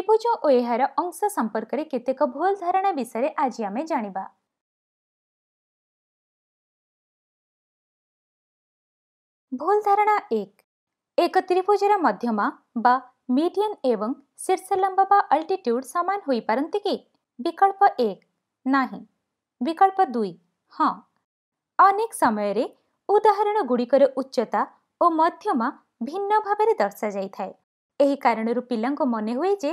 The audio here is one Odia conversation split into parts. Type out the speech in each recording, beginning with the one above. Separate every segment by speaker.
Speaker 1: ত্রিভুজ ও এর অংশ সম্পর্কের কেতেক ভুল ধারণা বিষয়ে আজ আমি জাঁয়া ভুল ধারণা এক এক ত্রিভুজর মধ্যমা বা মিডিয়ান এবং শীর্ষ লম্ব বা আল্টিট্ୟୁଡ୍ সমান হয়ে পারতে কি বিকল্প এক না বিকল্প দুই ହଁ ଅନେକ ସମୟରେ ଉଦାହରଣଗୁଡ଼ିକରେ ଉଚ୍ଚତା ଓ ମଧ୍ୟମା ଭିନ୍ନ ଭାବରେ ଦର୍ଶାଯାଇଥାଏ ଏହି କାରଣରୁ ପିଲାଙ୍କ ମନେ ହୁଏ ଯେ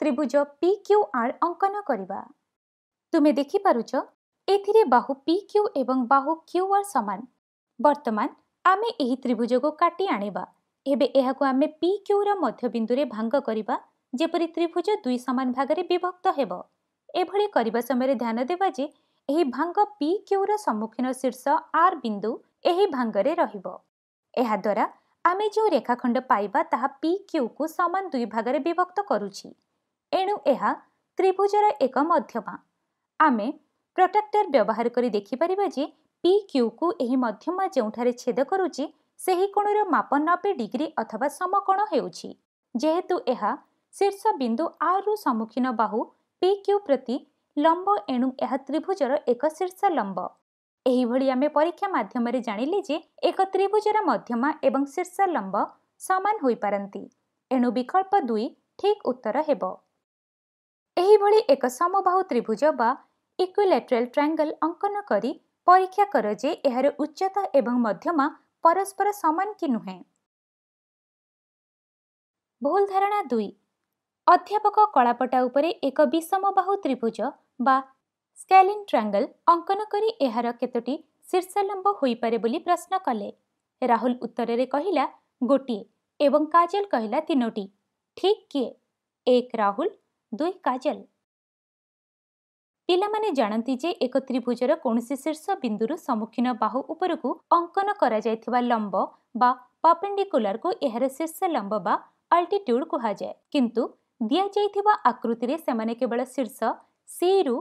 Speaker 1: ତ୍ରିଭୁଜ ପି କ୍ୟୁ ଆର୍ ଅଙ୍କନ କରିବା ତୁମେ ଦେଖିପାରୁଛ ଏଥିରେ ବାହୁ ପି କ୍ୟୁ ଏବଂ ବାହୁ କ୍ୟୁ ଆର୍ ସମାନ ବର୍ତ୍ତମାନ ଆମେ ଏହି ତ୍ରିଭୁଜକୁ କାଟି ଆଣିବା ଏବେ ଏହାକୁ ଆମେ ପି କ୍ୟୁର ମଧ୍ୟବିନ୍ଦୁରେ ଭାଙ୍ଗ କରିବା ଯେପରି ତ୍ରିଭୁଜ ଦୁଇ ସମାନ ଭାଗରେ ବିଭକ୍ତ ହେବ ଏଭଳି କରିବା ସମୟରେ ଧ୍ୟାନ ଦେବା ଯେ ଏହି ଭାଙ୍ଗ ପି କ୍ୟୁର ସମ୍ମୁଖୀନ ଶୀର୍ଷ ଆର୍ ବିନ୍ଦୁ ଏହି ଭାଙ୍ଗରେ ରହିବ ଏହାଦ୍ୱାରା ଆମେ ଯେଉଁ ରେଖାଖଣ୍ଡ ପାଇବା ତାହା ପି କ୍ୟୁକୁ ସମାନ ଦୁଇ ଭାଗରେ ବିଭକ୍ତ କରୁଛି ଏଣୁ ଏହା ତ୍ରିଭୁଜର ଏକ ମଧ୍ୟମା ଆମେ ପ୍ରୋଟେକ୍ଟର ବ୍ୟବହାର କରି ଦେଖିପାରିବା ଯେ ପି କ୍ୟୁକୁ ଏହି ମଧ୍ୟମା ଯେଉଁଠାରେ ଛେଦ କରୁଛି ସେହି କୋଣର ମାପ ନବେ ଡିଗ୍ରୀ ଅଥବା ସମକୋଣ ହେଉଛି ଯେହେତୁ ଏହା ଶୀର୍ଷ ବିନ୍ଦୁ ଆରୁ ସମ୍ମୁଖୀନ ବାହୁ ପି କ୍ୟୁ ପ୍ରତି ଲମ୍ବ ଏଣୁ ଏହା ତ୍ରିଭୁଜର ଏକ ଶୀର୍ଷ ଲମ୍ବ ଏହିଭଳି ଆମେ ପରୀକ୍ଷା ମାଧ୍ୟମରେ ଜାଣିଲେ ଯେ ଏକ ତ୍ରିଭୁଜର ମଧ୍ୟମା ଏବଂ ଶୀର୍ଷ ଲମ୍ବ ସମାନ ହୋଇପାରନ୍ତି ଏଣୁ ବିକଳ୍ପ ଦୁଇ ଠିକ୍ ଉତ୍ତର ହେବ ଏହିଭଳି ଏକ ସମବାହୁ ତ୍ରିଭୁଜ ବା ଇକ୍ୟୁଲାଟ୍ରାଲ ଟ୍ରାଙ୍ଗଲ ଅଙ୍କନ କରି ପରୀକ୍ଷା କର ଯେ ଏହାର ଉଚ୍ଚତା ଏବଂ ମଧ୍ୟମା ପରସ୍ପର ସମାନ କି ନୁହେଁ ଭୁଲ ଧାରଣା ଦୁଇ ଅଧ୍ୟାପକ କଳାପଟା ଉପରେ ଏକ ବିଷମବାହୁ ତ୍ରିଭୁଜ ବା ସ୍କାଲିନ୍ ଟ୍ରାଙ୍ଗଲ ଅଙ୍କନ କରି ଏହାର କେତୋଟି ଶୀର୍ଷଲମ୍ବ ହୋଇପାରେ ବୋଲି ପ୍ରଶ୍ନ କଲେ ରାହୁଲ ଉତ୍ତରରେ କହିଲା ଗୋଟିଏ ଏବଂ କାଜଲ କହିଲା ତିନୋଟି ଠିକ୍ କିଏ ଏକ ରାହୁଲ ଦୁଇ କାଜଲ ପିଲାମାନେ ଜାଣନ୍ତି ଯେ ଏକ ତ୍ରିଭୁଜର କୌଣସି ଶୀର୍ଷ ବିନ୍ଦୁରୁ ସମ୍ମୁଖୀନ ବାହୁ ଉପରକୁ ଅଙ୍କନ କରାଯାଇଥିବା ଲମ୍ବ ବା ପାପେଣ୍ଡିକୁଲାରକୁ ଏହାର ଶୀର୍ଷ ଲମ୍ବ ବା ଆଲ୍ଟିଟ୍ୟୁଡ୍ କୁହାଯାଏ କିନ୍ତୁ ଦିଆଯାଇଥିବା ଆକୃତିରେ ସେମାନେ କେବଳ ଶୀର୍ଷ ସିରୁ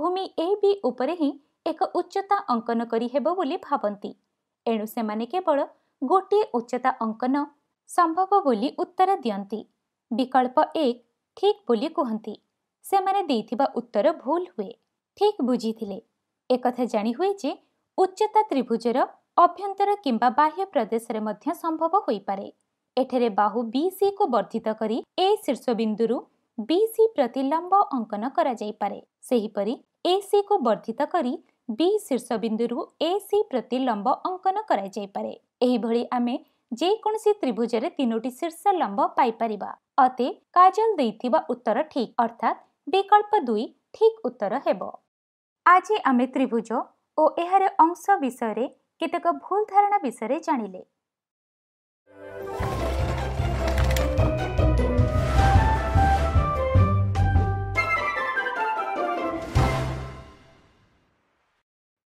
Speaker 1: ଭୂମି ଏ ବି ଉପରେ ହିଁ ଏକ ଉଚ୍ଚତା ଅଙ୍କନ କରିହେବ ବୋଲି ଭାବନ୍ତି ଏଣୁ ସେମାନେ କେବଳ ଗୋଟିଏ ଉଚ୍ଚତା ଅଙ୍କନ ସମ୍ଭବ ବୋଲି ଉତ୍ତର ଦିଅନ୍ତି ବିକଳ୍ପ ଏକ ଠିକ୍ ବୋଲି କୁହନ୍ତି ସେମାନେ ଦେଇଥିବା ଉତ୍ତର ଭୁଲ ହୁଏ ଠିକ୍ ବୁଝିଥିଲେ ଏକଥା ଜାଣିହୁଏ ଯେ ଉଚ୍ଚତା ତ୍ରିଭୁଜର ଅଭ୍ୟନ୍ତର କିମ୍ବା ବାହ୍ୟ ପ୍ରଦେଶରେ ମଧ୍ୟ ସମ୍ଭବ ହୋଇପାରେ ଏଠାରେ ବାହୁ ବି ସିକୁ ବର୍ଦ୍ଧିତ କରି ଏ ଶୀର୍ଷ ବିନ୍ଦୁରୁ ବି ସି ପ୍ରତି ଲମ୍ବ ଅଙ୍କନ କରାଯାଇପାରେ ସେହିପରି ଏ ସିକୁ ବର୍ଦ୍ଧିତ କରି ବି ଶୀର୍ଷ ବିନ୍ଦୁରୁ ଏ ସି ପ୍ରତି ଲମ୍ବ ଅଙ୍କନ କରାଯାଇପାରେ ଏହିଭଳି ଆମେ ଯେକୌଣସି ତ୍ରିଭୁଜରେ ତିନୋଟି ଶୀର୍ଷ ଲମ୍ବ ପାଇପାରିବା ଅତେ କାଜଲ ଦେଇଥିବା ଉତ୍ତର ଠିକ୍ ଅର୍ଥାତ୍ ବିକଳ୍ପ ଦୁଇ ଠିକ୍ ଉତ୍ତର ହେବ ଆଜି ଆମେ ତ୍ରିଭୁଜ ଓ ଏହାର ଅଂଶ ବିଷୟରେ କେତେକ ଭୁଲ ଧାରଣା ବିଷୟରେ ଜାଣିଲେ